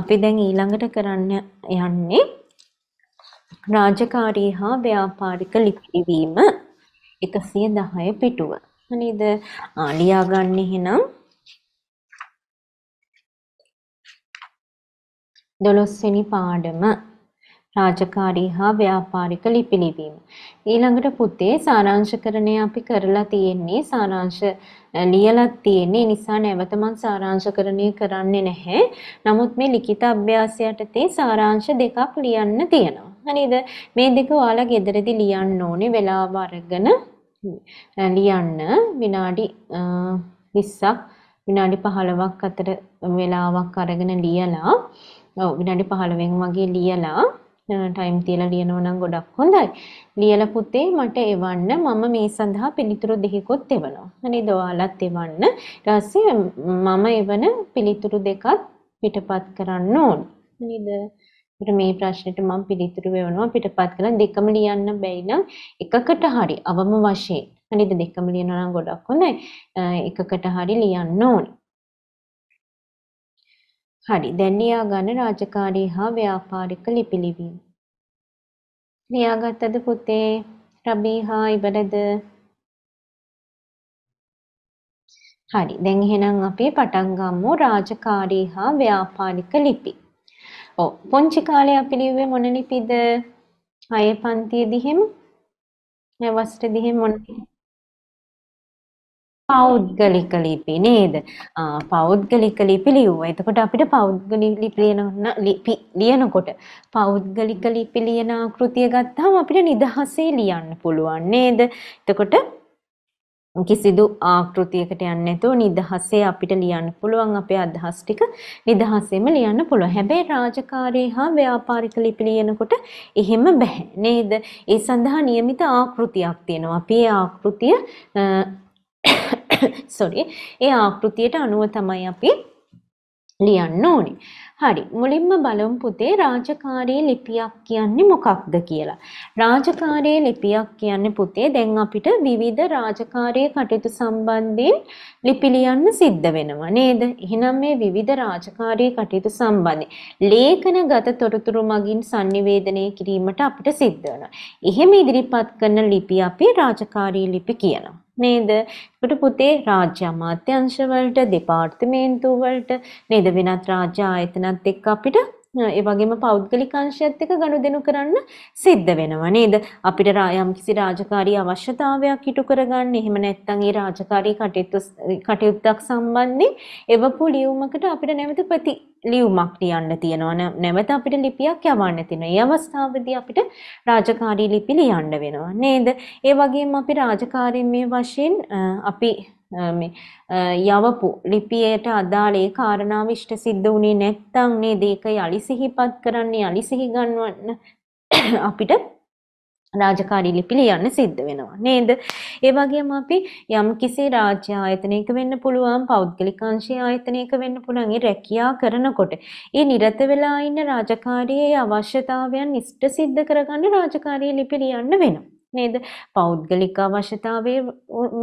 අපි දැන් ඊළඟට කරන්න යන්නේ රාජකාරී හා ව්‍යාපාරික ලිපිවීම 110 පිටුව. හරිද? ලියා ගන්න එහෙනම් දොළොස්වෙනි පාඩම රාජකාරී හා ව්‍යාපාරික ලිපි ලිවීම. ඊළඟට පුතේ සාරාංශකරණය අපි කරලා තියෙන්නේ සාරාංශ ලියලා තියෙන්නේ නිසා නැවත මම සාරාංශකරණය කරන්නේ නැහැ. නමුත් මේ ලිඛිත අභ්‍යාසය යටතේ සාරාංශ දෙකක් ලියන්න තියෙනවා. හරිද? මේ දෙක ඔයාලා ගෙදරදී ලියන්න ඕනේ වෙලාව අරගෙන ලියන්න විනාඩි 20ක් විනාඩි 15ක් අතර වෙලාවක් අරගෙන ලියලා ඔව් විනාඩි 15න් වගේ ලියලා ටයිම් තියලා ලියනවා නම් ගොඩක් හොඳයි. ලියලා පුතේ මට එවන්න මම මේ සඳහා පිළිතුරු දෙකකුත් එවනවා. නේද? ඔයාලත් එවන්න. ඊට පස්සේ මම එවන පිළිතුරු දෙකත් පිටපත් කරන්න ඕන. නේද? අපිට මේ ප්‍රශ්නෙට මම පිළිතුරු වෙනවා පිටපත් කරලා දෙකම ලියන්න බැයි නම් එකකට හරි අවම වශයෙන්. නේද? දෙකම ලියනවා නම් ගොඩක් හොඳයි. එකකට හරි ලියන්න ඕනේ. හරි. දැන් ලියාගන්න රාජකාරී හා ව්‍යාපාරික ලිපි ලිවීම. ලියාගත්තද පුතේ? රබීහා ඉවරද? හරි. දැන් එහෙනම් අපි පටන් ගමු රාජකාරී හා ව්‍යාපාරික ලිපි. ඔව්. පුංචි කාලේ අපි ලිව්වේ මොන ලිපිද? හයේ පන්තියේදී හැම? නැවස්ටේදී හැම මොන ලිපිද? පෞද්ගලික ලිපි නේද? පෞද්ගලික ලිපි ලියුවා. එතකොට අපිට පෞද්ගලික ලිපි ලියන ලිපි ලියනකොට පෞද්ගලික ලිපි ලියන ආකෘතිය ගත්තාම අපිට නිදහසේ ලියන්න පුළුවන් නේද? එතකොට කිසිදු ආකෘතියකට යන්නේ නැතුව නිදහසේ අපිට ලියන්න පුළුවන් අපේ අදහස් ටික නිදහසේම ලියන්න පුළුවන්. හැබැයි රාජකාරී හා ව්‍යාපාරික ලිපි ලියනකොට එහෙම බෑ නේද? ඒ සඳහා નિયમિત ආකෘතියක් තියෙනවා. අපි ආකෘතිය සොරි ඒ ආකෘතියට අනුව තමයි අපි ලියන්න ඕනේ. හරි මුලින්ම බලමු පුතේ රාජකාරී ලිපියක් කියන්නේ මොකක්ද කියලා. රාජකාරී ලිපියක් කියන්නේ පුතේ දැන් අපිට විවිධ රාජකාරී කටයුතු සම්බන්ධයෙන් ලිපි ලියන්න සිද්ධ වෙනවා නේද? එහෙනම් මේ විවිධ රාජකාරී කටයුතු සම්බන්ධයෙන් ලේඛනගත තොරතුරු මගින් sannivedanaya කිරීමට අපිට සිද්ධ වෙනවා. එහෙම ඉදිරිපත් කරන ලිපි අපි රාජකාරී ලිපි කියනවා. නේද? එතකොට පුතේ රාජ්‍ය අමාත්‍යංශ වලට, දෙපාර්තමේන්තු වලට නේද වෙනත් රාජ්‍ය ආයතනත් එක්ක අපිට ඒ වගේම පෞද්ගලික අංශයත් එක්ක ගනුදෙනු කරන්න සිද්ධ වෙනවා නේද? අපිට යම්කිසි රාජකාරී අවශ්‍යතාවයක් ඉටු කරගන්න, එහෙම නැත්නම් ඒ රාජකාරී කටයුතු කටයුත්තක් සම්බන්ධයෙන් එවපු ලියුමකට අපිට නැවත ප්‍රති ලියුමක් ලියන්න තියෙනවා. නැවත අපිට ලිපියක් යවන්න තියෙනවා. ඒ අවස්ථාවේදී අපිට රාජකාරී ලිපි ලියන්න වෙනවා නේද? ඒ වගේම අපි රාජකාරීමේ වශයෙන් අපි මේ යවපු ලිපියට අදාළ ඒ කාරණාව ඉෂ්ට සිද්ධ වුණේ නැත්නම් නේද ඒක යලි සිහිපත් කරන්න යලි සිහි ගන්නවන්න අපිට රාජකාරී ලිපි ලියන්න සිද්ධ වෙනවා නේද? ඒ වගේම අපි යම් කිසි රාජ්‍ය ආයතනයක වෙන්න පුළුවන්, පෞද්ගලික අංශයේ ආයතනයක වෙන්න පුළුවන්. ඒ රැකියා කරනකොට, ඒ නිරත වෙලා ඉන්න රාජකාරියේ අවශ්‍යතාවයන් ඉෂ්ට සිද්ධ කරගන්න රාජකාරී ලිපි ලියන්න වෙනවා. නේද? පෞද්ගලික අවශ්‍යතාවයේ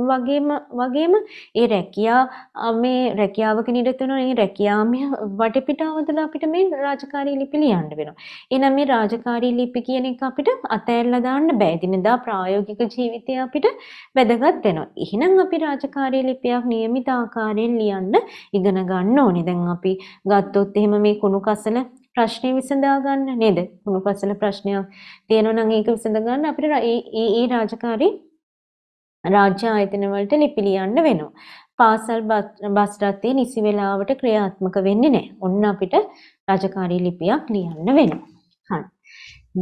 වගේම වගේම ඒ රැකියා මේ රැකියාවක නිරත වෙන ඒ රැකියාමය වටපිටාව තුළ අපිට මේ රාජකාරී ලිපි ලියන්න වෙනවා. එහෙනම් මේ රාජකාරී ලිපි කියන එක අපිට අතෑරලා දාන්න බෑ. එදිනෙදා ප්‍රායෝගික ජීවිතය අපිට වැදගත් වෙනවා. එහෙනම් අපි රාජකාරී ලිපියක් નિયમિત ආකාරයෙන් ලියන්න ඉගෙන ගන්න ඕනේ. දැන් අපි ගත්තොත් එහෙම මේ කුණු කසල ප්‍රශ්නේ විසඳා ගන්න නේද? කුණුපසල ප්‍රශ්නයක් තියෙනවා නම් ඒක විසඳ ගන්න අපිට ඒ ඒ රාජකාරී රාජ්‍ය ආයතන වලට ලිපි ලියන්න වෙනවා. පාසල් බස් රථයේ නිසි වේලාවට ක්‍රියාත්මක වෙන්නේ නැහැ. ඔන්න අපිට රාජකාරී ලිපියක් ලියන්න වෙනවා. හරි.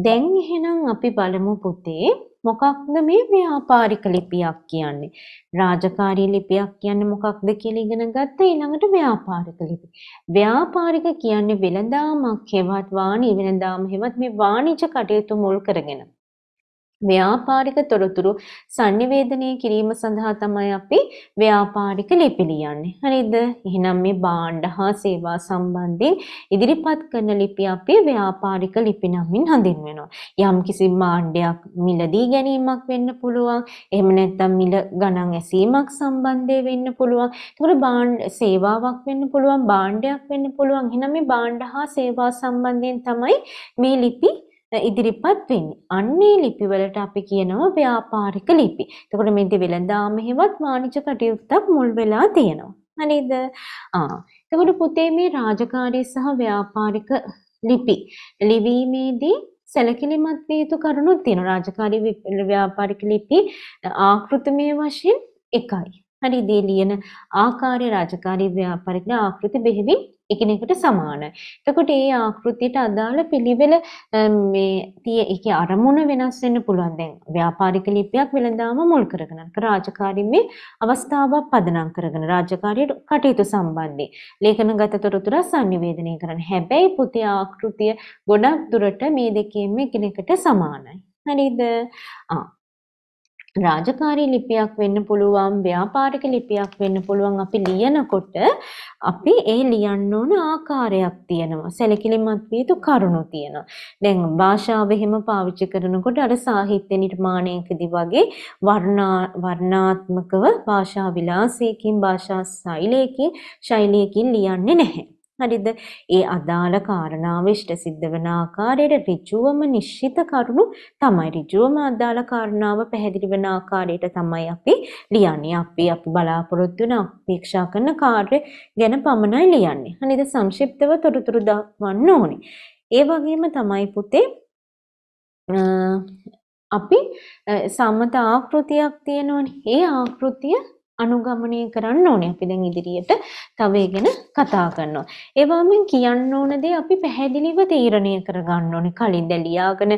දැන් එහෙනම් අපි බලමු පුතේ මොකක්ද මේ ව්‍යාපාරික ලිපියක් කියන්නේ? රාජකාරී ලිපියක් කියන්නේ මොකක්ද කියලා ඉගෙන ගත්තා ඊළඟට ව්‍යාපාරික ලිපි. ව්‍යාපාරික කියන්නේ වෙළඳාමක් හෙවත් වාණි වෙළඳාම හෙවත් මේ වාණිජ කටයුතු මුල් කරගෙන. ව්‍යාපාරික තොරතුරු sannivedanaya කිරීම සඳහා තමයි අපි ව්‍යාපාරික ලිපි ලියන්නේ. හරිද? එහෙනම් මේ භාණ්ඩ හා සේවා සම්බන්ධයෙන් ඉදිරිපත් කරන ලිපි අපි ව්‍යාපාරික ලිපි නමින් හඳුන්වනවා. යම්කිසි භාණ්ඩයක් මිලදී ගැනීමක් වෙන්න පුළුවන්. එහෙම නැත්නම් මිල ගණන් ඇසීමක් සම්බන්ධයෙන් වෙන්න පුළුවන්. ඒකර භාණ්ඩ සේවාවක් වෙන්න පුළුවන්, භාණ්ඩයක් වෙන්න පුළුවන්. එහෙනම් මේ භාණ්ඩ හා සේවා සම්බන්ධයෙන් තමයි මේ ලිපි ඉදිරිපත් වෙන්නේ. අන්නේ ලිපිවලට අපි කියනවා ව්‍යාපාරික ලිපි. එතකොට මේ දෙවෙලඳාම හේවත් වාණිජ කටයුත්තක් මුල් වෙලා තියෙනවා. හරිද? ආ. එතකොට පුතේ මේ රාජකාරී සහ ව්‍යාපාරික ලිපි ලිවීමේදී සැලකිලිමත් විය යුතු කරුණුත් තියෙනවා. රාජකාරී ව්‍යාපාරික ලිපි ආකෘතිමය වශයෙන් එකයි. හරි දී ලියන ආකාරය රාජකාරී ව්‍යාපාරික ආකෘති බෙහෙවින් එකිනෙකට සමාන. එතකොට ඒ ආකෘතියට අදාළ පිළිවෙල මේ තිය ඒකේ අරමුණ වෙනස් වෙන්න පුළුවන්. දැන් ව්‍යාපාරික ලිපියක් වෙළඳාම මුල් කරගෙන රාජකාරී මේ අවස්ථාවක් පදනම් කරගෙන රාජකාරියට කටයුතු සම්බන්ධයෙන් ලේඛනගත තොරතුරු sannivedanaya කරන. හැබැයි පුතේ ආකෘතිය ගොඩක් දුරට මේ දෙකේම එකිනෙකට සමානයි. හරිද? ආ රාජකාරී ලිපියක් වෙන්න පුළුවන් ව්‍යාපාරික ලිපියක් වෙන්න පුළුවන් අපි ලියනකොට අපි ඒ ලියන්න ඕන ආකාරයක් තියෙනවා සැලකිලිමත් විය යුතු කරුණු තියෙනවා දැන් භාෂාව එහෙම පාවිච්චි කරනකොට අර සාහිත්‍ය නිර්මාණයකදී වගේ වර්ණාත්මකව භාෂා විලාසයකින් භාෂා ශෛලියකින් ශෛලියකින් ලියන්නේ නැහැ හරිද? ඒ අදාළ කාරණාව ඉෂ්ට සිද්ධ වෙන ආකාරයට ඍජුවම නිශ්චිත කරුණු තමයි ඍජුවම අදාළ කාරණාව පැහැදිලි වෙන ආකාරයට තමයි අපි ලියන්නේ. අපි අපි බලාපොරොත්තු වෙන අපේක්ෂා කරන කාර්ය ගැන පමණයි ලියන්නේ. හරිද? සංක්ෂිප්තව තොරතුරු දක්වන්න ඕනේ. ඒ වගේම තමයි පුතේ අපි සමත ආකෘතියක් තියෙනවනේ. ඒ ආකෘතිය අනුගමනය කරන්න ඕනේ අපි දැන් ඉදිරියට තව ගැන කතා කරනවා. ඒ වගේම කියන්න ඕන දේ අපි පැහැදිලිව තීරණය කරගන්න ඕනේ. කලින් දැන් ලියාගෙන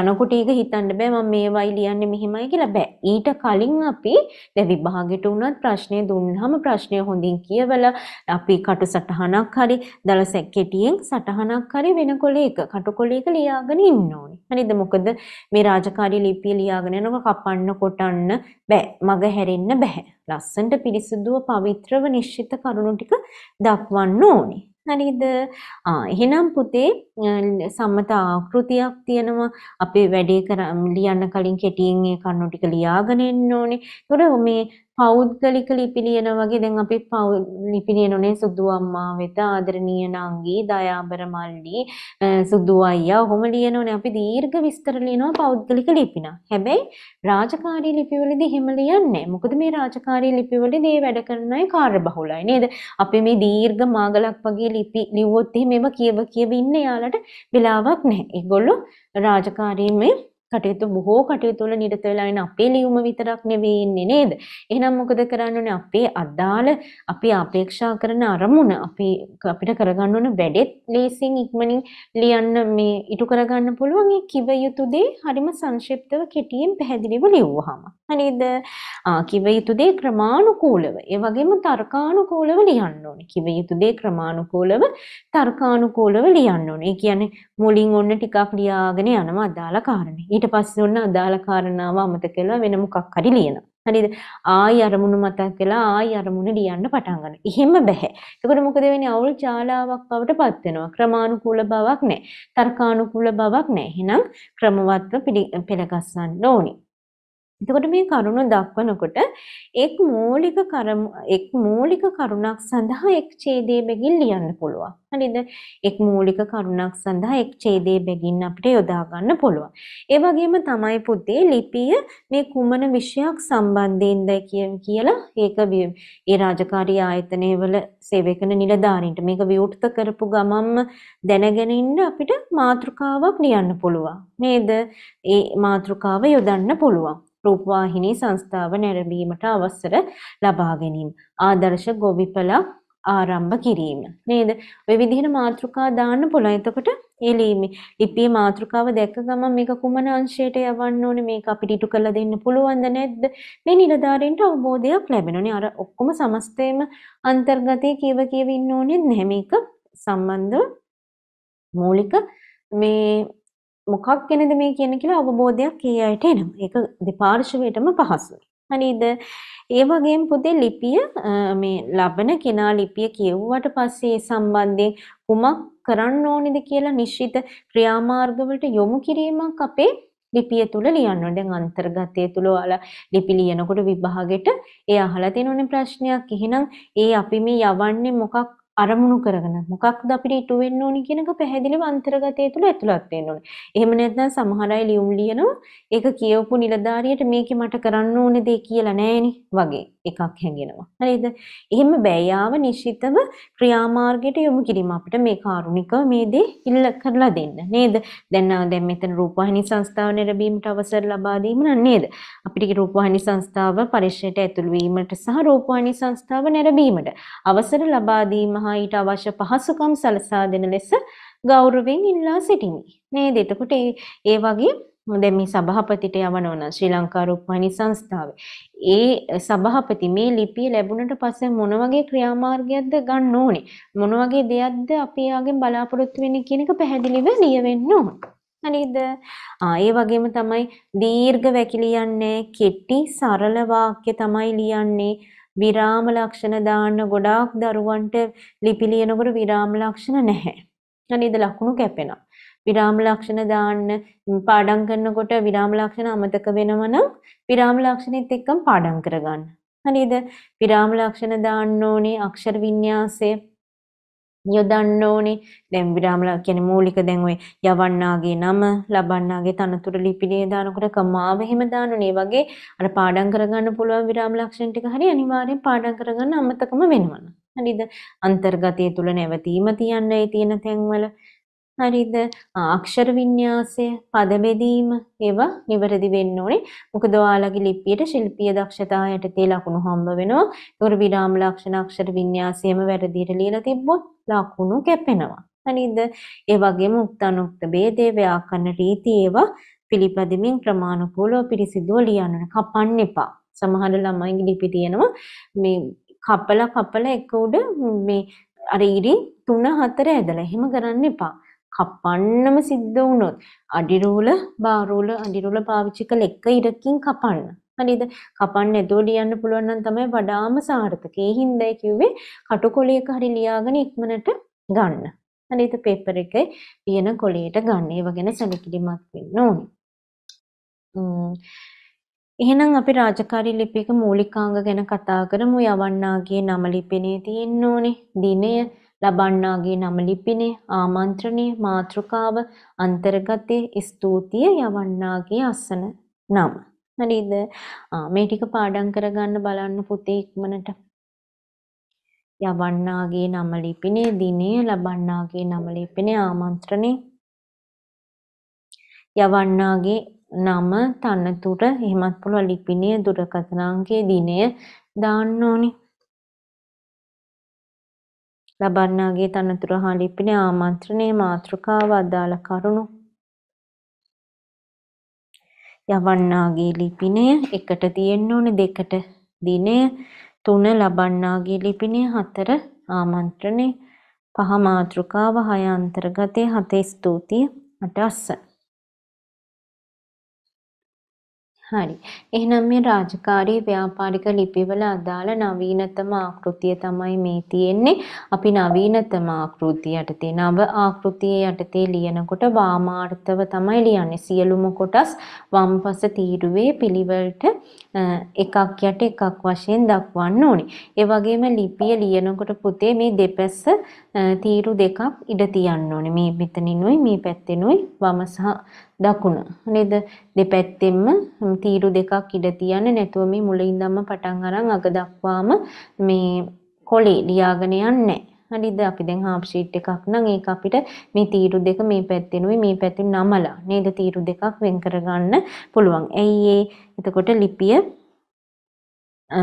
යනකොට ඒක හිතන්න බෑ මම මේවයි ලියන්නේ මෙහෙමයි කියලා බෑ. ඊට කලින් අපි දැන් විභාගෙට උනත් ප්‍රශ්නේ දුන්නාම ප්‍රශ්නය හොඳින් කියවලා අපි කටුසටහනක් හරි දල සැකෙටියෙන් සටහනක් හරි වෙන කොලේක කටුකොලේක ලියාගෙන ඉන්න ඕනේ. හරිද? මොකද මේ රාජකාරී ලිපිය ලියාගෙන යනකොට කපන්න කොටන්න බෑ. මග හැරෙන්න බෑ. ලස්සනට පිරිසිදුව පවිත්‍රව නිශ්චිත කරුණු ටික දක්වන්න ඕනේ. හරිද? ආ එහෙනම් පුතේ සම්මත ආකෘතියක් තියෙනවා අපේ වැඩේ කර ලියන්න කලින් කෙටියෙන් ඒ කරුණු ටික ලියාගෙන එන්න ඕනේ. ඒකට මේ පෞද්ගලික ලිපි ලියන වගේ දැන් අපි ලිපි ලියනෝනේ සුදු අම්මා වෙත ආදරණීය නංගී දයාබර මල්ලි සුදු අයියා ඔහොම ලියනෝනේ අපි දීර්ඝ විස්තර ලියනවා පෞද්ගලික ලිපින. හැබැයි රාජකාරී ලිපිවලදී එහෙම ලියන්නේ මොකද මේ රාජකාරී ලිපිවලදී මේ වැඩ කරන අය කාර්යබහුලයි නේද? අපි මේ දීර්ඝ මාගලක් වගේ ලිපි ලිව්වොත් එහෙම ඒව කියව කියව ඉන්න යාලට වෙලාවක් නැහැ. ඒගොල්ලෝ රාජකාරීමේ කටයුතු බොහෝ කටයුතු වල නිරත වෙලා ඉන්න අපේ ලියුම විතරක් නෙවෙයි ඉන්නේ නේද? එහෙනම් මොකද කරන්න ඕනේ? අපේ අදාළ අපි අපේක්ෂා කරන අරමුණ අපි අපිට කරගන්න ඕන වැඩෙත් ලේසියෙන් ඉක්මනින් ලියන්න මේ ඉටු කරගන්න පුළුවන් ඒ කිව යුතු දේ හරිම සංක්ෂිප්තව කෙටියෙන් පැහැදිලිව ලියුවාම. හරිද? කිව යුතු දේ ක්‍රමානුකූලව ඒ වගේම තර්කානුකූලව ලියන්න ඕනේ. කිව යුතු දේ ක්‍රමානුකූලව තර්කානුකූලව ලියන්න ඕනේ. ඒ කියන්නේ මුලින් ඔන්න ටිකක් ලියාගෙන යනවා අදාළ කාරණේ. ඊට පස්සේ ඔන්න අදාළ කාරණාව අමතක කරලා වෙන මොකක් හරි ලියනවා. හරිද? ආයි අරමුණු මතක් කළා ආයි අරමුණ ලියන්න පටන් ගන්නවා. එහෙම බෑ. එතකොට මොකද වෙන්නේ? අවුල් ජාලාවක් බවටපත් වෙනවා. ක්‍රමානුකූල බවක් නැහැ. තර්කානුකූල බවක් නැහැ. එහෙනම් ක්‍රමවත්ව පිළිගස්සන්න ඕනේ. එතකොට මේ කරුණු දක්වනකොට එක් මූලික කරමු එක් මූලික කරුණක් සඳහා එක් ඡේදයේ බැගින් ලියන්න පුළුවන්. හරිද? එක් මූලික කරුණක් සඳහා එක් ඡේදයේ බැගින් අපිට යොදා ගන්න පුළුවන්. ඒ වගේම තමයි පුතේ ලිපිය මේ කුමන විෂයක් සම්බන්ධයෙන්ද කියලා ඒක ඒ රාජකාරී ආයතනයේ වල සේවකන නිලධාරීන්ට මේක විවෘත කරපු ගමම්ම දැනගෙන ඉන්න අපිට මාතෘකාවක් ලියන්න පුළුවන්. නේද? ඒ මාතෘකාව යොදන්න පුළුවන්. රූපවාහිනී සංස්ථාව නැරඹීමට අවසර ලබා ගැනීම. ආදර්ශ ගොවිපලා ආරම්භ කිරීම නේද ඔය විදිහට මාතෘකා දාන්න පුළුවන් එතකොට ඒ ලිපියේ මාතෘකාව දැක්ක ගමන් මේක කුමන අංශයට යවන්න ඕනේ මේක අපිට ඉටු කරලා දෙන්න පුළුවන්ද නැද්ද මේ නිලධාරීන්ට අවබෝධයක් ලැබෙනෝනේ අර ඔක්කොම සමස්තේම අන්තර්ගතයේ කියව කියව ඉන්න ඕනේ නැහැ මේක සම්බන්ධ මූලික මේ මොකක් ගැනද මේ කියන කියලා අවබෝධයක් ඒ අයට එනවා. ඒක දෙපාර්ශවයටම පහසුයි. හරිද? ඒ වගේම පුතේ ලිපිය මේ ලබන කෙනා ලිපිය කියවුවට පස්සේ සම්බන්ධයෙන් කුමක් කරන්න ඕනේද කියලා නිශ්චිත ක්‍රියාමාර්ගවලට යොමු කිරීමක් අපේ ලිපිය තුල ලියන්න ඕනේ. දැන් අන්තර්ගතය තුල ඔයාලා ලිපි ලියනකොට විභාගෙට ඒ අහලා තියෙන ප්‍රශ්නයක්. එහෙනම් ඒ අපි මේ යවන්නේ මොකක් අරමුණු කරගෙන මොකක්ද අපිට ඉටු වෙන්න ඕනි කියන එක පැහැදිලිව අන්තර්ගතය තුළ ඇතුළත් වෙන්න ඕනේ. එහෙම නැත්නම් සමහර අය ලියුම් ලියනවා ඒක කියවපු නිලධාරියට මේකේ මට කරන්න ඕනේ දේ කියලා නෑනේ වගේ. එකක් හැඟෙනවා. හරිද? එහෙම බෑයාව නිශ්චිතව ක්‍රියාමාර්ගයට යොමු කිරීම අපිට මේ කාරුණිකව මේ දේ ඉල්ල කරලා දෙන්න නේද? දැන් දැන් මෙතන රූපවාහිනී සංස්ථාව නිරබීමට අවසර ලබා දීම නේද? අපිට රූපවාහිනී සංස්ථාව පරිශ්‍රයට ඇතුළු වීමට සහ රූපවාහිනී සංස්ථාව නිරබීමට අවසර ලබා දීම හා ඊට අවශ්‍ය පහසුකම් සලසා දෙන ලෙස ගෞරවයෙන් ඉල්ලා සිටිමි. නේද? එතකොට ඒ වගේ දැන් මේ සභාපතිට යවනවා නම් ශ්‍රී ලංකා රුක්මනී සංස්ථාවේ. ඒ සභාපති මේ ලිපිය ලැබුණට පස්සේ මොන වගේ ක්‍රියාමාර්ගයක්ද ගන්න ඕනේ? මොන වගේ දෙයක්ද අපි යාගෙන් බලාපොරොත්තු වෙන්නේ කියන එක පැහැදිලිව ලියවෙන්න ඕන. හරිද? ආ ඒ වගේම තමයි දීර්ඝ වැකි ලියන්නේ, කෙටි සරල වාක්‍ය තමයි ලියන්නේ. විරාම ලක්ෂණ දාන්න ගොඩාක් දරුවන්ට ලිපි ලියනකොට විරාම ලක්ෂණ නැහැ. හරිද? ලකුණු කැපෙනවා. විරාම ලක්ෂණ දාන්න පාඩම් කරනකොට විරාම ලක්ෂණ අමතක වෙනවා නම් විරාම ලක්ෂණෙත් එක්කම පාඩම් කරගන්න. හරිද? විරාම ලක්ෂණ දාන්න ඕනේ අක්ෂර වින්‍යාසය යොදන්න ඕනේ. දැන් විරාම කියන්නේ මූලික දැන් ඔය යවන්නාගේ නම, ලබන්නාගේ තනතුරු ලිපිනේ දානකොට කමාව එහෙම දානුනේ වගේ අර පාඩම් කරගන්න පුළුවන් විරාම ලක්ෂණ ටික හරි අනිවාර්යෙන් පාඩම් කරගන්න අමතකම වෙනවනේ. හරිද? අන්තර්ගතය තුල නැවතීම තියන්නයි තියෙන තැන්වල හරිද අක්ෂර වින්‍යාසය පද බෙදීම ඒවා නිවැරදි වෙන්න ඕනේ මොකද ඔයාලගේ ලිපියට ශිල්පීය දක්ෂතා යටතේ ලකුණු හම්බ වෙනවා ඒකට විරාම ලක්ෂණ අක්ෂර වින්‍යාසයම වැරදියට ලියලා තිබ්බොත් ලකුණු කැපෙනවා හරිද ඒ වගේම උක්තානුක්ත ભેදේ ව්‍යාකරණ රීති ඒවා පිළිපදමින් ක්‍රමානුකූලව පිරිසිදුව ලියන්න කපන්න එපා සමහර ළමයිගේ ලිපි තියෙනවා මේ කපලා කපලා එක උඩ මේ අර ඉරි 3 4 ඇදලා එහෙම කරන්න එපා. කපන්නම සිද්ධ වුණොත් අඩිරූල බාරූල අඩිරූල පාවිච්චි කළ එක ඉරකින් කපන්න. හරිද? කපන්න නැතුව ලියන්න පුළුවන් නම් තමයි වඩාම සාර්ථක. ඒ හින්දා කිව්වේ කටුකොලයක හරි ලියාගෙන ඉක්මනට ගන්න. හරිද? පේපර් එකේ ලියන කොලයට ගන්න. ඒව ගැන සැලකිලිමත් වෙන්න ඕනේ. එහෙනම් අපි රාජකාරී ලිපියක මූලිකාංග ගැන කතා කරමු. යවන්නාගේ නම ලිපිනේ තියෙන්න ඕනේ. දිනය, ලබන්නාගේ නම ලිපිනේ ආමන්ත්‍රණයේ මාතෘකාව අන්තර්ගතයේ ස්තුතිය යවන්නාගේ අසන නම. හරිද? මේ ටික පාඩම් කරගන්න බලන්න පුතේ ඉක්මනට. යවන්නාගේ නම ලිපිනේ දිනේ ලබන්නාගේ නම ලිපිනේ ආමන්ත්‍රණේ යවන්නාගේ නම තනතුර එහෙමත් පුළුවන් ලිපිනේ දුරකථන අංකයේ දිනේ දාන්න ඕනේ ලබන්නාගේ තනතුර හා ලිපින ආමන්ත්‍රණය මාතෘකාව අදාළ කරුණු යවන්නාගේ ලිපිනය එකට තියෙන්න ඕනේ දෙකට දිනය තුන ලබන්නාගේ ලිපිනය හතර ආමන්ත්‍රණය පහ මාතෘකාව හය අන්තර්ගතය හතේ ස්තුතිය අට අස්සන හරි. එහෙනම් මේ රාජකාරී ව්‍යාපාරික ලිපිවල අදාළ නවීනතම ආකෘතිය තමයි මේ තියෙන්නේ. අපි නවීනතම ආකෘතිය යටතේ නව ආකෘතිය යටතේ ලියනකොට වාමාර්ථව තමයි ලියන්නේ. සියලුම කොටස් වම්පස තීරුවේ පිළිවෙලට එකක් යට එකක් වශයෙන් දක්වන්න ඕනේ. ඒ වගේම ලිපිය ලියනකොට පුතේ මේ දෙපැස්ස තීරු දෙකක් ඉඩ තියන්න ඕනේ. මේ මෙතනිනුයි මේ පැත්තෙනුයි වම සහ දකුණ. නේද? දෙපැත්තෙම තීරු දෙකක් ඉඩ තියන්න නැතුව මේ මුලින්දම පටන් අරන් අග දක්වාම මේ කොළේ ලියාගෙන යන්නේ. හරිද අපි දැන් half sheet එකක් නම් ඒක අපිට මේ තීරු දෙක මේ පැත්තෙනුයි මේ පැත්තෙන් නමලා නේද තීරු දෙකක් වෙන් කරගන්න පුළුවන්. ඇයි ඒ? එතකොට ලිපිය අ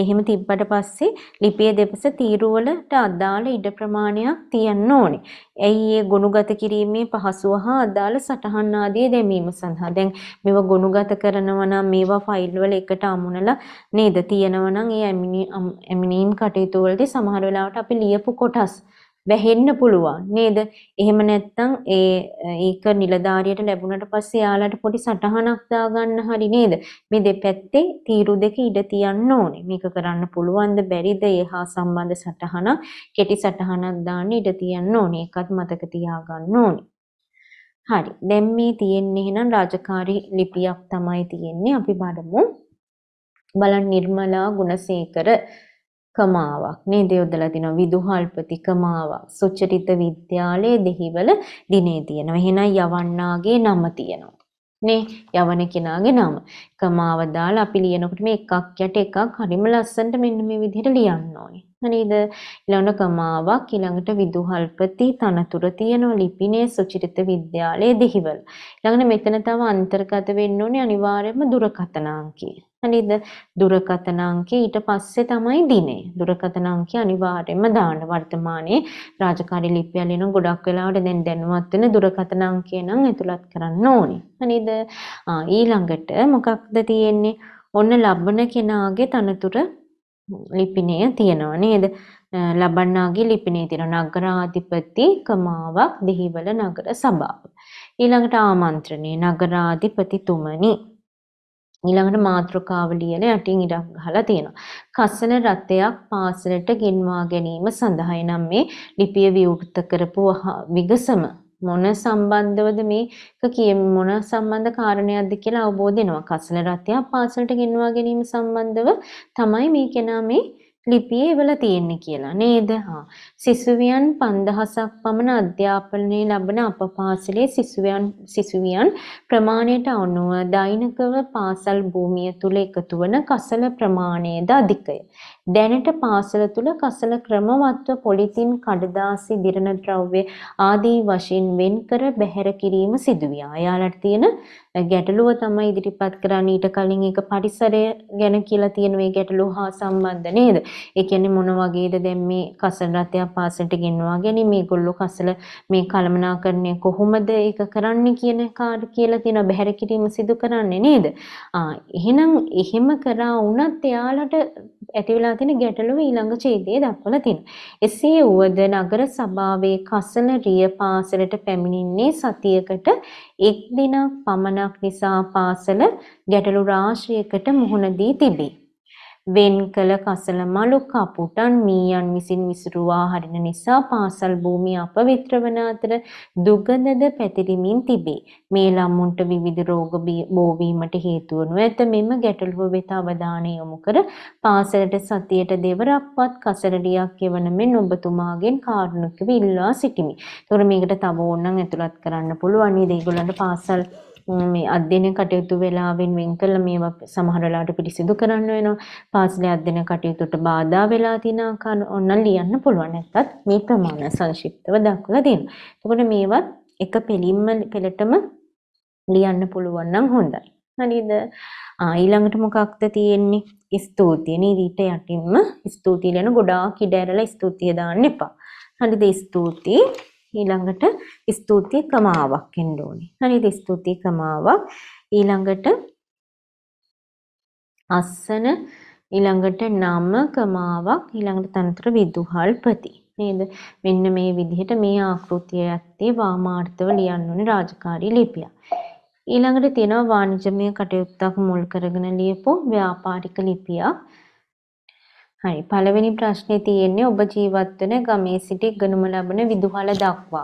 එහෙම තිබ්බට පස්සේ ලිපියේ දෙපස තීරුවලට අදාළ ඉඩ ප්‍රමාණයක් තියන්න ඕනේ. ඇයි ඒ ගොනුගත කිරීමේ පහසුව හා අදාළ සටහන් ආදී දැමීම සඳහා. දැන් මේවා ගොනුගත කරනවා නම් මේවා ෆයිල් වල එකට අමුණලා නේද? තියෙනවා නම් ඒ ඇමිනීම් කටයුතු වලදී සමහර වෙලාවට අපි ලියපු කොටස් වැහෙන්න පුළුවන් නේද? එහෙම නැත්නම් ඒ ඒක නිලධාරියට ලැබුණට පස්සේ යාලට පොඩි සටහනක් දාගන්න හරි නේද? මේ දෙපැත්තේ තීරු දෙක ඉඩ තියන්න ඕනේ. මේක කරන්න පුළුවන්ද බැරිද? ඒහා සම්බන්ධ සටහන කෙටි සටහනක් දාන්න ඉඩ තියන්න ඕනේ. ඒකත් මතක තියාගන්න ඕනේ. හරි. දැන් මේ තියෙන්නේ එහෙනම් රාජකාරී ලිපියක් තමයි තියෙන්නේ. අපි බලමු. බලන් නිර්මලා ගුණසේකර කමාවක් නේද යොදලා තිනවා විදුහල්පති කමාවක් සුචරිත විද්‍යාලයේ දෙහිවල දිනේ තියෙනවා එහෙනම් යවන්නාගේ නම තියෙනවා නේ යවන කෙනාගේ නම කමාව දාලා අපි ලියනකොට මේ එකක් යට එකක් හරිම ලස්සනට මෙන්න මේ විදිහට ලියන්න ඕනේ හරිද ඊළඟට ගමාවක් ඊළඟට විදුහල්පති තනතුර තියෙනවා ලිපිනේ සුචිරිත විද්‍යාලයේ දෙහිවල ඊළඟට මෙතන තව අන්තර්ගත වෙන්න ඕනේ අනිවාර්යයෙන්ම දුරකථන අංකය හරිද දුරකථන අංකය ඊට පස්සේ තමයි දිනේ දුරකථන අංකය අනිවාර්යයෙන්ම දාන්න වර්තමානයේ රාජකාරී ලිපිවල එන ගොඩක් වෙලාවට දැන් දැනුවත් වෙන දුරකථන අංකය නම් ඇතුළත් කරන්න ඕනේ හරිද ඊළඟට මොකක්ද තියෙන්නේ ඔන්න ලබන කෙනාගේ තනතුර ලිපිනය තියෙනවා නේද? ලබන්නාගේ ලිපිනේ තියෙන නගරාධිපති කමාවක් දිහිවල නගර සභාව. ඊළඟට ආමන්ත්‍රණය නගරාධිපතිතුමනි. ඊළඟට මාතෘකාව ලියන යටින් ඉඩක් ගහලා තියෙනවා. කසල රථයක් පාසලට ගෙන්වා ගැනීම සඳහා නම් මේ ලිපිය විවෘත කරපු විගසම මොන සම්බන්ධවද මේක කිය මොන සම්බන්ධ කාරණයක්ද කියලා අවබෝධ වෙනවා. කසල රතයා පාසලට ගෙන්වා ගැනීම සම්බන්ධව තමයි මේ කෙනා මේ ලිපියේ එවලා තියෙන්නේ කියලා නේද? හා සිසුවියන් 5000ක් පමණ අධ්‍යාපනය ලබන අප පාසලේ සිසුවියන් සිසුවියන් ප්‍රමාණයට අනුව දෛනිකව පාසල් භූමිය තුල එකතු වන කසල ප්‍රමාණයද අධිකය. දැනට පාසල තුල කසල ක්‍රමවත්ව පොලිතින් කඩදාසි දිරණ ද්‍රව්‍ය ආදී වශයෙන් වෙන්කර බැහැර කිරීම සිදු විය. අයාලට තියෙන ගැටලුව තමයි ඉදිරිපත් කරන්නේ ඊට කලින් ඒක පරිසරය ගැන කියලා තියෙන මේ ගැටලුව හා සම්බන්ධ නේද? ඒ කියන්නේ මොන වගේද දැන් මේ කසල රථය පාසලට ගෙන්වා ගැනීම මේගොල්ලෝ කසල මේ කළමනාකරණය කොහොමද ඒක කරන්නේ කියන කාර් කියලා තියෙන බැහැර කිරීම සිදු කරන්නේ නේද? ආ එහෙනම් එහෙම කරා වුණත් එයාලට ඇතිවලා තියෙන ගැටලුව ඊළඟ ඡේදයේ දක්වලා තියෙනවා. එසේ වුවද නගර සභාවේ කසල රිය පාසලට පැමිණින්නේ සතියකට එක් දිනක් පමණක් නිසා පාසල ගැටලු රාශියකට මුහුණ දී තිබේ. වෙන් කළ කසල මලු කපුටන් මීයන් විසින් විසිරුවා හරින නිසා පාසල් භූමිය අපවිත්‍ර වන අතර දුගඳද පැතිරිමින් තිබේ. මේ ළමුන්ට විවිධ රෝග බෝවීමට හේතු වනු ඇත. මෙම ගැටලුව වෙත අවධානය යොමු කර පාසලට සතියට දෙවරක්වත් කසරඩියක් යවන මෙන් ඔබතුමාගෙන් කාරුණිකව ඉල්ලා සිටිමි. ඒතොර මේකට තව ඕනනම් ඇතුළත් කරන්න පුළුවන්. ඒගොල්ලන්ට පාසල් මේ අධ්‍යයන කටයුතු වෙලාවෙන් වෙන් කළ මේවා සමහර වෙලාවට පිළිසිදු කරන්න වෙනවා. පාසලේ අධ්‍යයන කටයුතුට බාධා වෙලා තියෙන ආකාර ඔන්න ලියන්න පුළුවන්. නැත්තත් මේ ප්‍රමාණ සංක්ෂිප්තව දක්වලා දෙනවා. එතකොට මේවත් එක පෙළින්ම පෙළටම ලියන්න පුළුවන් නම් හොඳයි. හරිද? ආ ඊළඟට මොකක්ද තියෙන්නේ? ස්තුතිය. නීදිට යටින්ම ස්තුතිය ලියන ගොඩාක් ඉඩ ඇරලා ස්තුතිය දාන්න එපා. හරිද? ස්තුතියි. ඊළඟට ස්තුති ක්‍රමාවක් එන්න ඕනේ. හරිද? ස්තුති ක්‍රමාවක් ඊළඟට අස්සන ඊළඟට නම ක්‍රමාවක් ඊළඟට තනතුර විදුහල්පති. නේද? මෙන්න මේ විදිහට මේ ආකෘතිය ඇත්තේ වාමාර්ථව ලියන්න ඕනේ රාජකාරී ලිපියක්. ඊළඟට තියෙනවා වාණිජමය කටයුත්තක් මුල් කරගෙන ලියපු ව්‍යාපාරික ලිපියක්. හරි පළවෙනි ප්‍රශ්නේ තියෙන්නේ ඔබ ජීවත් වෙන ගමේ සිට ඉගෙනුම ලබන විදුහල දක්වා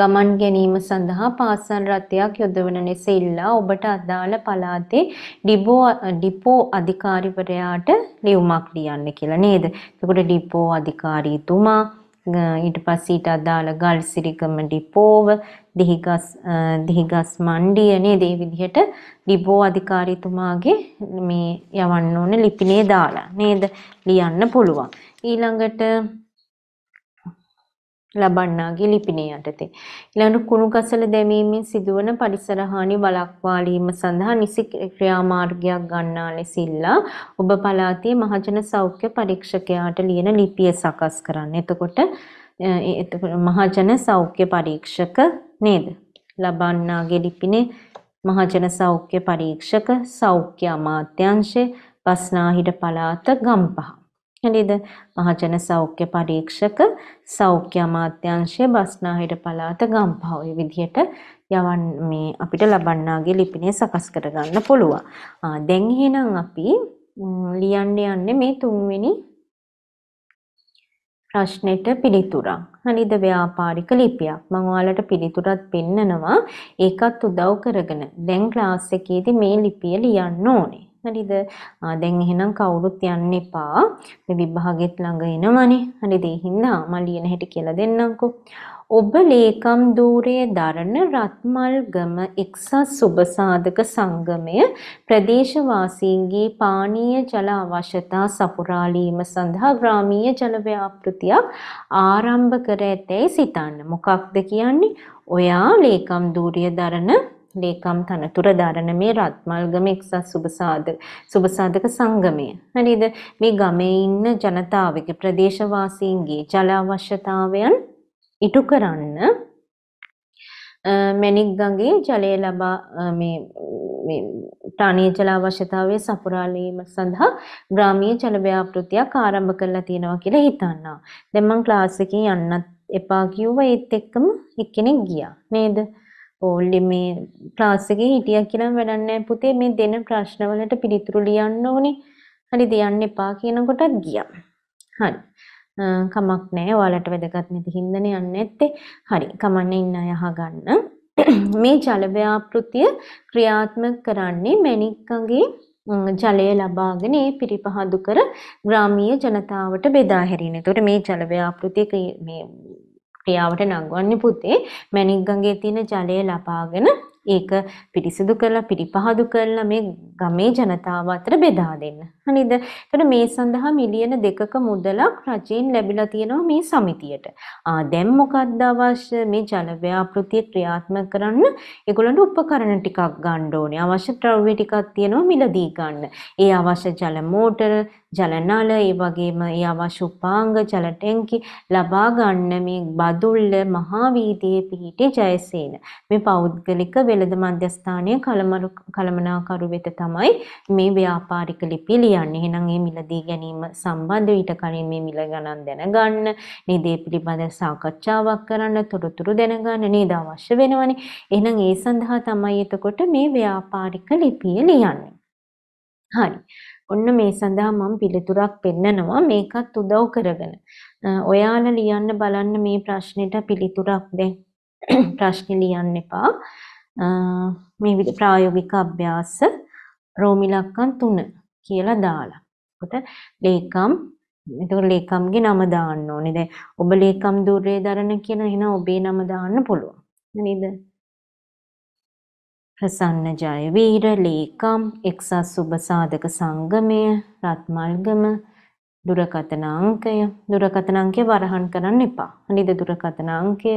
ගමන් ගැනීම සඳහා පාසල් රථයක් යොදවන ලෙස ඉල්ලා ඔබට අදාළ පළාතේ ඩිපෝ ඩිපෝ අධිකාරිවරයාට ලියුමක් ලියන්න කියලා නේද? එතකොට ඩිපෝ අධිකාරීතුමා ඊට පස්සේ ඊට අදාළ ගල් සිරිගම ඩිපෝව දිහිගස් දිහිගස් මණ්ඩිය නේද ඒ විදිහට ඩිපෝ අධිකාරීතුමාගේ මේ යවන්න ඕනේ ලිපිනේ දාලා නේද ලියන්න පුළුවන් ඊළඟට ලබන්නාගේ ලිපිණේ යටතේ. ඊළඟට කුණු කසල දැමීමෙන් සිදුවන පරිසර හානි වළක්වාලීම සඳහා නිසි ක්‍රියාමාර්ගයක් ගන්නා ලෙසිල්ලා ඔබ පළාතේ මහජන සෞඛ්‍ය පරීක්ෂකයාට ලියන ලිපිය සකස් කරන්න. එතකොට මහජන සෞඛ්‍ය පරීක්ෂක නේද? ලබන්නාගේ ලිපිනේ මහජන සෞඛ්‍ය පරීක්ෂක සෞඛ්‍ය අමාත්‍යාංශය බස්නාහිර පළාත ගම්පහ නේද? මහජන සෞඛ්‍ය පරීක්ෂක සෞඛ්‍ය අමාත්‍යාංශයේ බස්නාහිර පළාත ගම්පහ ඔය විදිහට යවන් මේ අපිට ලබන්නාගේ ලිපිනේ සකස් කරගන්න පුළුවන්. ආ දැන් එහෙනම් අපි ලියන්න යන්නේ මේ තුන්වෙනි ප්‍රශ්නෙට පිළිතුරක්. හරිද ව්‍යාපාරික ලිපියක්. මම ඔයාලට පිළිතුරත් පෙන්නනවා. ඒකත් උදව් කරගෙන දැන් ක්ලාස් එකේදී මේ ලිපිය ලියන්න ඕනේ. හරිද? දැන් එහෙනම් කවුරුත් යන්න එපා. මේ විභාගෙත් ළඟ එනවනේ. හරිද? ඒ හින්දා මම ලියන හැටි කියලා දෙන්නම්කෝ. ඔබ ලේකම් দূරයේ දරණ රත්මල්ගම එක්සත් සුබ සාධක සංගමය ප්‍රදේශවාසීන්ගේ පානීය ජල අවශ්‍යතා සපුරාලීම සඳහා ග්‍රාමීය ජල ව්‍යාපෘතියක් ආරම්භ කර ඇතැයි සිතන්න. මොකක්ද කියන්නේ? ඔයා ලේකම් দূරයේ දරණ ලේකම් තනතුර දරන මේ රත්මල්ගම එක්සත් සුබසාධ සුබසාධක සංගමය. හරිද? මේ ගමේ ඉන්න ජනතාවගේ ප්‍රදේශවාසීන්ගේ ජල අවශ්‍යතාවයන් ඉටු කරන්න මැණික් ගඟේ ජලය ලබා මේ මේ තානීය ජල අවශ්‍යතාවය සපුරාලීම සඳහා ග්‍රාමීය ජල ව්‍යාපෘතියක් ආරම්භ කරලා තියෙනවා කියලා හිතනවා. දැන් මම ක්ලාස් එකේ යන්නත් එපා කිව්වා ඒත් එක්කම එක්කෙනෙක් ගියා. නේද? ඕල්ලි මේ ක්ලාස් එකේ හිටියා කියලා වැඩක් නැහැ පුතේ මේ දෙන ප්‍රශ්න වලට පිළිතුරු ලියන්න ඕනේ. හරි දෙන්න එපා කියනකොටත් ගියා. හරි. කමක් නැහැ. ඔයාලට වැදගත් නැති හින්දානේ යන්නේ නැත්තේ. හරි. කමන්නේ ඉන්න අය අහගන්න. මේ ජල ව්‍යාපෘතිය ක්‍රියාත්මක කරන්නේ මැණික්කගේ ජලය ලබාගෙන ඒ පිරිපහදු කර ග්‍රාමීය ජනතාවට බෙදා හැරීම. ඒතකොට මේ ජල ව්‍යාපෘතිය මේ ක්‍රියාවට නංවන්න පුතේ මැණික්ගඟේ තියෙන ජලය ලබාගෙන ඒක පිරිසිදු කරලා පිරිපහදු කරලා මේ ගමේ ජනතාව අතර බෙදා දෙන්න. හරිද? එතකොට මේ සඳහා මිලියන 2ක මුදලක් රජයෙන් ලැබිලා තියෙනවා මේ සමිතියට. ආ දැන් මොකක්ද අවශ්‍ය මේ ජල ව්‍යාපෘතිය ක්‍රියාත්මක කරන්න? ඒගොල්ලන්ට උපකරණ ටිකක් ගන්න ඕනේ. අවශ්‍ය ද්‍රව්‍ය ටිකක් තියෙනවා මිලදී ගන්න. ඒ අවශ්‍ය ජල මෝටර ජලනල ඒ වගේම ඒ අවශ්‍ය උපාංග ජල ටැංකි ලබා ගන්න මේ බදුල්ල මහා වීදියේ පිහිටි ජයසේන මේ පෞද්ගලික වෙළඳ මධ්‍යස්ථානයේ කළමනාකරු වෙත තමයි මේ ව්‍යාපාරික ලිපි ලියන්නේ. එහෙනම් මේ මිලදී ගැනීම සම්බන්ධව ඊට කලින් මේ මිල ගණන් දැනගන්න, නිදේ පිළිබඳ සාකච්ඡාවක් කරන්න, තොරතුරු දැනගන්න නේද අවශ්‍ය වෙනවනේ. එහෙනම් ඒ සඳහා තමයි එතකොට මේ ව්‍යාපාරික ලිපිය ලියන්නේ. හරි. ඔන්න මේ සඳහා මම පිළිතුරක් පෙන්නනවා මේකත් උදව් කරගෙන. ඔයාලා ලියන්න බලන්න මේ ප්‍රශ්නෙට පිළිතුරක් දැන් ප්‍රශ්නේ ලියන්න එපා. මේ විදිහ ප්‍රායෝගික අභ්‍යාස රෝමිලක්කන් 3 කියලා දාලා. එතකොට ලේකම් එතකොට ලේකම්ගේ නම දාන්න ඕනේ. දැන් ඔබ ලේකම් ධූරයේ දරණ කියන එහෙනම් ඔබේ නම දාන්න පුළුවන්. නේද? හසන්න ජය වීර ලේකම් එක්සත් සුබ සාධක සංගමය රත්මල්ගම දුරකථන අංකය දුරකථන අංකය වරහන් කරන්න එපා. අනිද දුරකථන අංකය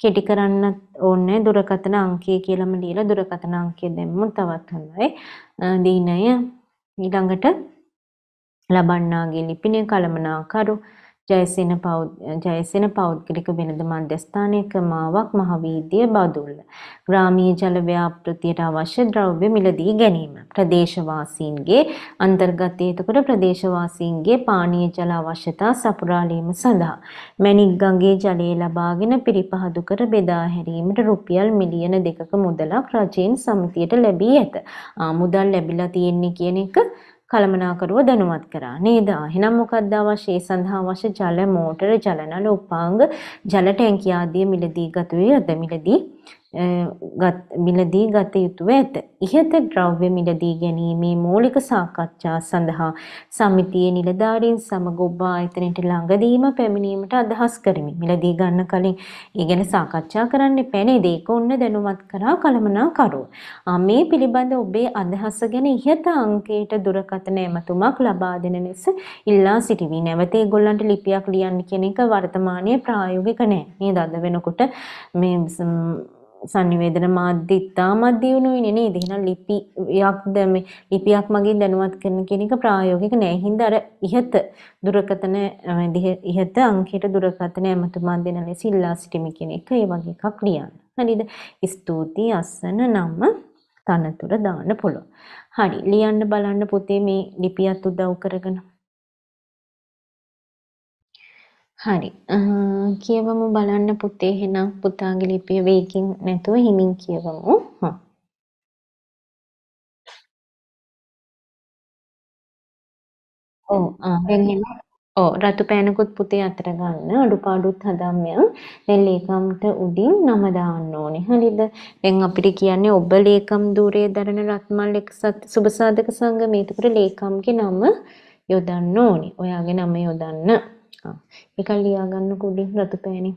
කෙටි කරන්න ඕනේ දුරකථන අංකය කියලාම දීලා දුරකථන අංකය දෙමු තවත් හොඳයි. දීනය ඊළඟට ලබන්නාගේ ලිපිනේ කළමනාකරු ජයසේන ජයසේන පෞද්ගලික වෙළඳ මධ්‍යස්ථානයේ ක්‍රමාවක් මහවීදිය බදුල්ල. ග්‍රාමීය ජල ව්‍යාපෘතියට අවශ්‍ය ද්‍රව්‍ය මිලදී ගැනීම. ප්‍රදේශවාසීන්ගේ අන්තර්ගතය එතකොට ප්‍රදේශවාසීන්ගේ පානීය ජල අවශ්‍යතා සපුරාලීම සඳහා මැණික් ගඟේ ජලය ලබාගෙන පිරිපහදු කර බෙදා හැරීමට රුපියල් මිලියන දෙකක මුදලක් රජයෙන් සමිතියට ලැබී ඇත. ආ මුදල් ලැබිලා තියෙන්නේ කියන එක කළමනාකරුව දැනුවත් කරා නේද? එහෙනම් මොකක්ද අවශ්‍ය? ඒ සඳහා අවශ්‍ය ජල මෝටර, ජලනල, උපාංග, ජල ටැංකිය ආදී මිලදී ගත යුතුය. අද මිලදී මිලදී ගත යුතුව ඇත. ඉහත ද්‍රව්‍ය මිලදී ගැනීමේ මූලික සාකච්ඡා සඳහා සමිතියේ නිලධාරීන් සමග ඔබ ආයතනයට ළඟදීම පැමිණීමට අදහස් කරමි. මිලදී ගන්න කලින් ඒ ගැන සාකච්ඡා කරන්න එපා නේද? ඒක ඔන්න දැනුවත් කරා කළමනාකරුව. මේ පිළිබඳ ඔබේ අදහස ගැන ඉහත අංකයට දුරකථන ඇමතුමක් ලබා දෙන ලෙස ඉල්ලා සිටිමි. නැවත ඒගොල්ලන්ට ලිපියක් ලියන්න කියන එක වර්තමානයේ ප්‍රායෝගික නෑ. නේද? අද වෙනකොට මේ සංනිවේදන මාධ්‍ය ඉතාමත් දියුණුවනේ නේද? එහෙනම් ලිපියක්ද මේ ලිපියක් මගින් දැනුවත් කරන කියන එක ප්‍රායෝගික නෑ. හින්දා අර ඉහත දුරකතන ඉහත අංකයට දුරකතන ඇමතුමා දෙන ලෙස ඉල්ලා සිටිමි කියන එක ඒ වගේ එකක් ලියන්න. හරිද? ස්තුතියි අසන නම තනතුර දාන්න පුළුවන්. හරි. ලියන්න බලන්න පුතේ මේ ලිපියත් උදව් කරගෙන. හරි. කියවමු බලන්න පුතේ එහෙනම් පුතාගේ ලිපිය වේගින් නැතුව හිමින් කියවමු. හා. ඔව් ආ දැන් එහෙනම් ඔව් රතු පෑනකුත් පුතේ අතර ගන්න අඩුපාඩුත් හදම්යන් දැන් ලේකම්ට උඩින් නම දාන්න ඕනේ හරිද දැන් අපිට කියන්නේ ඔබ ලේකම් ධූරයේ දරන රත්මල් එක්සත් සුබසාධක සංගමේ ඒකට ලේකම්ගේ නම යොදන්න ඕනේ ඔයාගේ නම යොදන්න එකක් ලියාගන්න කුඩින් රතුපෑනේ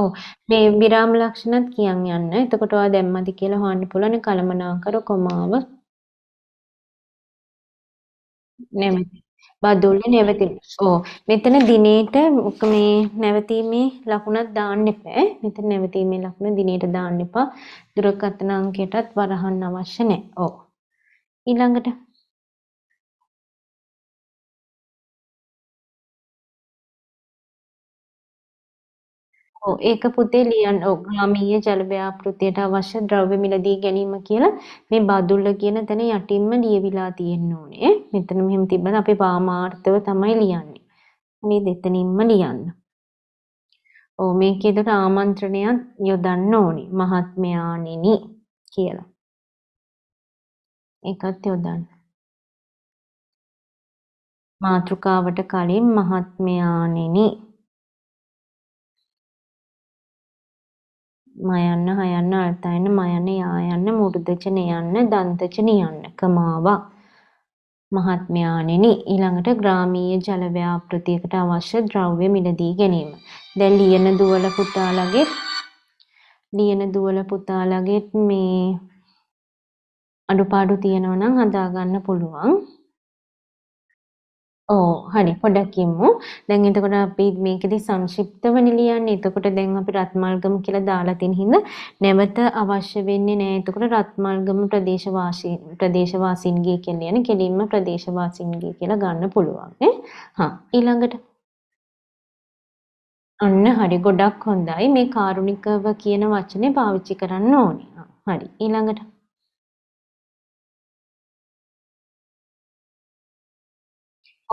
ඔව් මේ විරාම ලක්ෂණත් කියන් යන්න. එතකොට ඔයා දැම්මද කියලා හොයන්න පුළුවන් කලමනාකර කොමාව. නැමෙති. බදුල්ලේ නැවතින. ඕ මෙතන දිනේට මේ නැවතීමේ ලකුණක් දාන්න එපා. මෙතන නැවතීමේ ලකුණ දිනේට දාන්න එපා. දුරකථන අංකයටත් වරහන් අවශ්‍ය නැහැ. ඕ. ඊළඟට ඔව් ඒක පුතේ ලියන්න ඔව් ග්‍රාමීය ජල ව්‍යාපෘතියට අවශ්‍ය ද්‍රව්‍ය මිලදී ගැනීම කියලා මේ බදුල්ල කියන තැන යටින්ම ලියවිලා තියෙන්න ඕනේ. මෙතන මෙහෙම තිබ්බද අපි වාමාර්ථව තමයි ලියන්නේ. මේ දෙතනින්ම ලියන්න. ඔව් මේකේ දට ආමන්ත්‍රණයක් යොදන්න ඕනේ. මහත්මයාණෙනි කියලා. ඒකත් යොදන්න. මාතෘකාවට කලින් මහත්මයාණෙනි මයන්න හයන්න අල්තයන්න මයන්න යායන්න මුරුදචන යන්න දන්තචන යන්න කමාවා. මහත්මයානෙනි ඊළඟට ග්‍රාමීය ජලව්‍යාපෘතියකට අවශ්‍ය ද්‍රව්‍ය මිලදී ගැනීම. දැන් ලියන දුවල පුතාලගේ ලියන දුවල පුතාලගේ මේ අඩුපාඩු තියෙනවා නම් හදාගන්න පුළුවන්. ඕ හරි පොඩක් කියමු. දැන් එතකොට අපි මේකෙදි සංක්ෂිප්තව නිලියන්නේ. එතකොට දැන් අපි රත්මල්ගම කියලා දාලා තින් හිඳ නැවත අවශ්‍ය වෙන්නේ නැහැ. එතකොට රත්මල්ගම ප්‍රදේශ වාසී ප්‍රදේශ වාසීන්ගේ කියලා යන කෙලින්ම ප්‍රදේශ වාසීන්ගේ කියලා ගන්න පුළුවන් නේ. හා ඊළඟට අන්න හරි ගොඩක් හොඳයි. මේ කාරුණිකව කියන වචනේ පාවිච්චි කරන්න ඕනේ. හරි ඊළඟට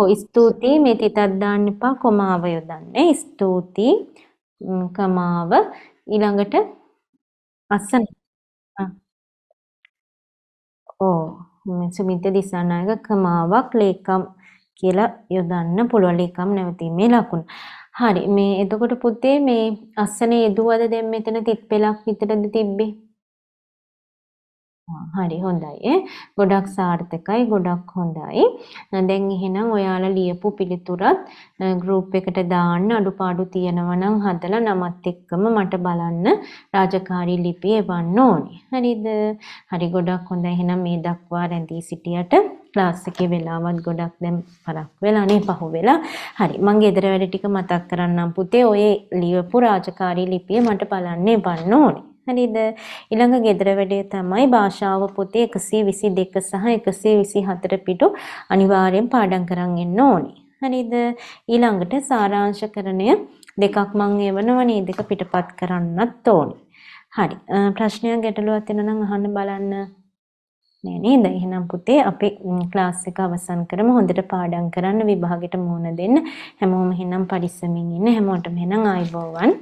ඔව් ස්තුතියි මේ තිතක් දාන්න එපා කොමාව යොදන්නේ. ස්තුතියි කමාව ඊළඟට අසන ඕ සුමිත දිසානායක කමාවක් ලේකම් කියලා යොදන්න පුළුවන් ලේකම් නැවතීමේ ලකුණ. හරි මේ එතකොට පුතේ මේ අස්සනේ යදුවද දැන් මෙතන තිත් පෙලක් විතරද තිබ්බේ? හරි හොඳයි ගොඩක් සාර්ථකයි ගොඩක් හොඳයි දැන් එහෙනම් ඔයාලා ලියපු පිළිතුරත් ගෲප් එකට දාන්න අඩුපාඩු තියෙනවා නම් හදලා නමත් එක්කම මට බලන්න රාජකාරී ලිපි එවන්න ඕනේ හරිද හරි ගොඩක් හොඳයි එහෙනම් මේ දක්වා රැඳී සිටියට ක්ලාස් එකේ වෙලාවත් ගොඩක් දැන් පරක් වෙලා නේ පහු වෙලා හරි මම ගෙදර වැඩ ටික මතක් කරන්නම් පුතේ ඔය ලියපු රාජකාරී ලිපිය මට බලන්න එවන්න ඕනේ හරිද ඊළඟ ගෙදර වැඩේ තමයි භාෂාව පොතේ 122 සහ 124 පිටු අනිවාර්යෙන් පාඩම් කරන් එන්න ඕනේ හරිද ඊළඟට සාරාංශකරණය දෙකක් මම එවනවා නේ දෙක පිටපත් කරන්නත් ඕනේ හරි ප්‍රශ්නයක් ගැටලුවක් තියෙනවා අහන්න බලන්න නෑ නේද එහෙනම් පුතේ අපි ක්ලාස් එක අවසන් කරමු හොඳට පාඩම් කරන්න විභාගෙට මුහුණ දෙන්න හැමෝම එහෙනම් පරිස්සමින් ඉන්න හැමෝටම එහෙනම් ආයුබෝවන්